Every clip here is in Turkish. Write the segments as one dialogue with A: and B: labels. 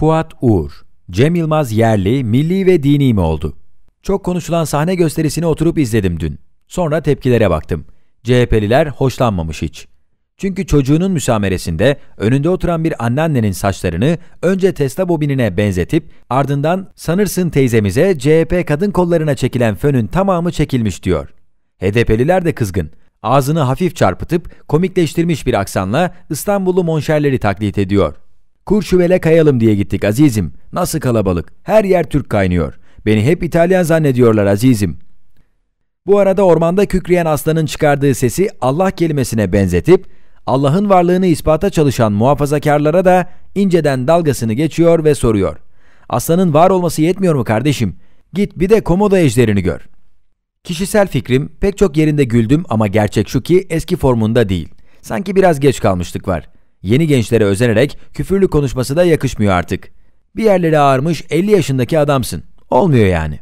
A: Fuat Uğur, Cem Yılmaz yerli, milli ve dini mi oldu? Çok konuşulan sahne gösterisini oturup izledim dün. Sonra tepkilere baktım. CHP'liler hoşlanmamış hiç. Çünkü çocuğunun müsameresinde önünde oturan bir anneannenin saçlarını önce Tesla bobinine benzetip ardından sanırsın teyzemize CHP kadın kollarına çekilen fönün tamamı çekilmiş diyor. HDP'liler de kızgın. Ağzını hafif çarpıtıp komikleştirmiş bir aksanla İstanbullu monşerleri taklit ediyor.'' Kurşuvele kayalım diye gittik azizim. Nasıl kalabalık. Her yer Türk kaynıyor. Beni hep İtalyan zannediyorlar azizim. Bu arada ormanda kükreyen aslanın çıkardığı sesi Allah kelimesine benzetip Allah'ın varlığını ispata çalışan muhafazakarlara da inceden dalgasını geçiyor ve soruyor. Aslanın var olması yetmiyor mu kardeşim? Git bir de komodo ejderini gör. Kişisel fikrim pek çok yerinde güldüm ama gerçek şu ki eski formunda değil. Sanki biraz geç kalmıştık var. Yeni gençlere özenerek küfürlü konuşması da yakışmıyor artık. Bir yerleri ağarmış 50 yaşındaki adamsın. Olmuyor yani.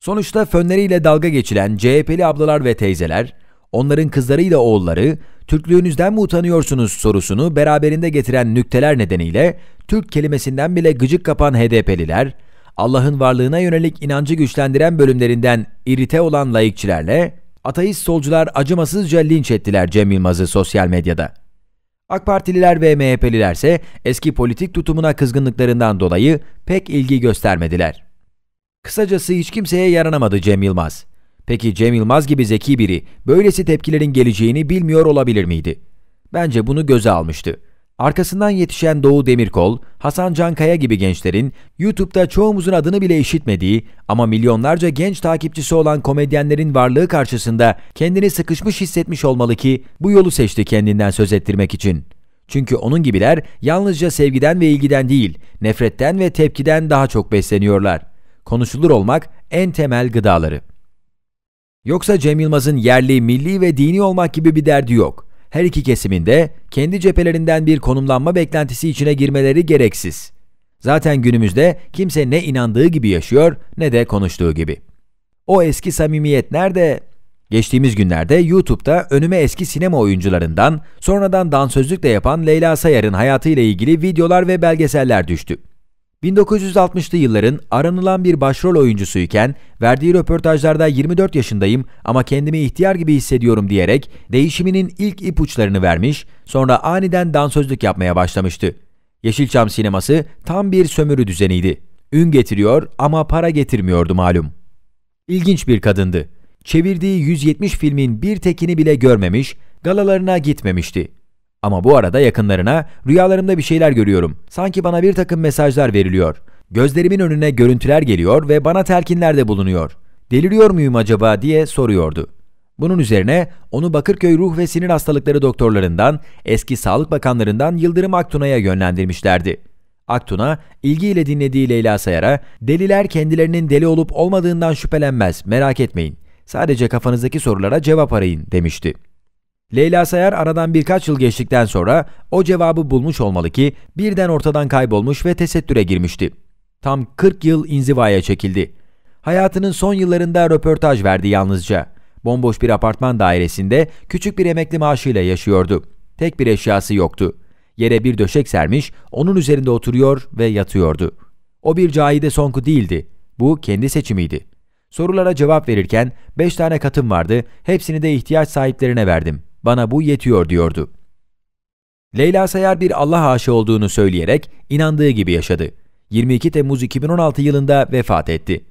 A: Sonuçta fönleriyle dalga geçilen CHP'li ablalar ve teyzeler, onların kızlarıyla oğulları, Türklüğünüzden mi utanıyorsunuz sorusunu beraberinde getiren nükteler nedeniyle Türk kelimesinden bile gıcık kapan HDP'liler, Allah'ın varlığına yönelik inancı güçlendiren bölümlerinden irite olan laikçilerle ateist solcular acımasızca linç ettiler Cem Yılmaz'ı sosyal medyada. AK Partililer ve MHP'liler ise eski politik tutumuna kızgınlıklarından dolayı pek ilgi göstermediler. Kısacası hiç kimseye yaranamadı Cem Yılmaz. Peki Cem Yılmaz gibi zeki biri böylesi tepkilerin geleceğini bilmiyor olabilir miydi? Bence bunu göze almıştı. Arkasından yetişen Doğu Demirkol, Hasan Cankaya gibi gençlerin YouTube'da çoğumuzun adını bile işitmediği ama milyonlarca genç takipçisi olan komedyenlerin varlığı karşısında kendini sıkışmış hissetmiş olmalı ki bu yolu seçti kendinden söz ettirmek için. Çünkü onun gibiler yalnızca sevgiden ve ilgiden değil, nefretten ve tepkiden daha çok besleniyorlar. Konuşulur olmak en temel gıdaları. Yoksa Cem Yılmaz'ın yerli, milli ve dini olmak gibi bir derdi yok her iki kesiminde kendi cephelerinden bir konumlanma beklentisi içine girmeleri gereksiz. Zaten günümüzde kimse ne inandığı gibi yaşıyor ne de konuştuğu gibi. O eski samimiyet nerede? Geçtiğimiz günlerde YouTube'da önüme eski sinema oyuncularından, sonradan dansözlük de yapan Leyla Sayar'ın hayatıyla ilgili videolar ve belgeseller düştü. 1960'lı yılların aranılan bir başrol oyuncusuyken verdiği röportajlarda 24 yaşındayım ama kendimi ihtiyar gibi hissediyorum diyerek değişiminin ilk ipuçlarını vermiş, sonra aniden dansözlük yapmaya başlamıştı. Yeşilçam sineması tam bir sömürü düzeniydi. Ün getiriyor ama para getirmiyordu malum. İlginç bir kadındı. Çevirdiği 170 filmin bir tekini bile görmemiş, galalarına gitmemişti. Ama bu arada yakınlarına rüyalarımda bir şeyler görüyorum. Sanki bana bir takım mesajlar veriliyor. Gözlerimin önüne görüntüler geliyor ve bana de bulunuyor. Deliriyor muyum acaba diye soruyordu. Bunun üzerine onu Bakırköy Ruh ve Sinir Hastalıkları doktorlarından, eski sağlık bakanlarından Yıldırım Aktuna'ya yönlendirmişlerdi. Aktun'a ilgiyle dinlediği Leyla Sayar'a deliler kendilerinin deli olup olmadığından şüphelenmez merak etmeyin. Sadece kafanızdaki sorulara cevap arayın demişti. Leyla Sayar aradan birkaç yıl geçtikten sonra o cevabı bulmuş olmalı ki birden ortadan kaybolmuş ve tesettüre girmişti. Tam 40 yıl inzivaya çekildi. Hayatının son yıllarında röportaj verdi yalnızca. Bomboş bir apartman dairesinde küçük bir emekli maaşıyla yaşıyordu. Tek bir eşyası yoktu. Yere bir döşek sermiş, onun üzerinde oturuyor ve yatıyordu. O bir Cahide Sonku değildi. Bu kendi seçimiydi. Sorulara cevap verirken 5 tane katım vardı, hepsini de ihtiyaç sahiplerine verdim.'' bana bu yetiyor diyordu. Leyla Sayar bir Allah aşığı olduğunu söyleyerek inandığı gibi yaşadı. 22 Temmuz 2016 yılında vefat etti.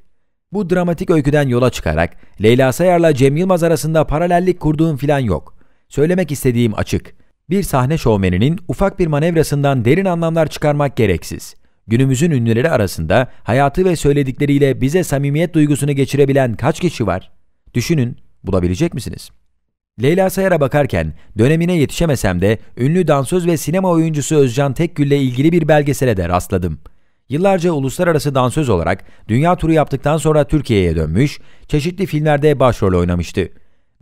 A: Bu dramatik öyküden yola çıkarak Leyla Sayar'la Cem Yılmaz arasında paralellik kurduğum filan yok. Söylemek istediğim açık. Bir sahne şovmeninin ufak bir manevrasından derin anlamlar çıkarmak gereksiz. Günümüzün ünlüleri arasında hayatı ve söyledikleriyle bize samimiyet duygusunu geçirebilen kaç kişi var? Düşünün, bulabilecek misiniz?'' Leyla Sayar'a bakarken dönemine yetişemesem de ünlü dansöz ve sinema oyuncusu Özcan Tekgül'le ilgili bir belgesele de rastladım. Yıllarca uluslararası dansöz olarak dünya turu yaptıktan sonra Türkiye'ye dönmüş, çeşitli filmlerde başrol oynamıştı.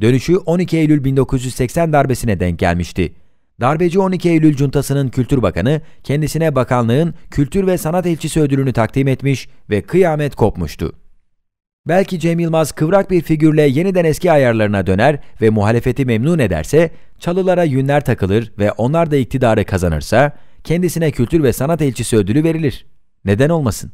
A: Dönüşü 12 Eylül 1980 darbesine denk gelmişti. Darbeci 12 Eylül Cuntası'nın Kültür Bakanı kendisine bakanlığın Kültür ve Sanat Elçisi ödülünü takdim etmiş ve kıyamet kopmuştu. Belki Cem Yılmaz kıvrak bir figürle yeniden eski ayarlarına döner ve muhalefeti memnun ederse, çalılara yünler takılır ve onlar da iktidarı kazanırsa, kendisine kültür ve sanat elçisi ödülü verilir. Neden olmasın?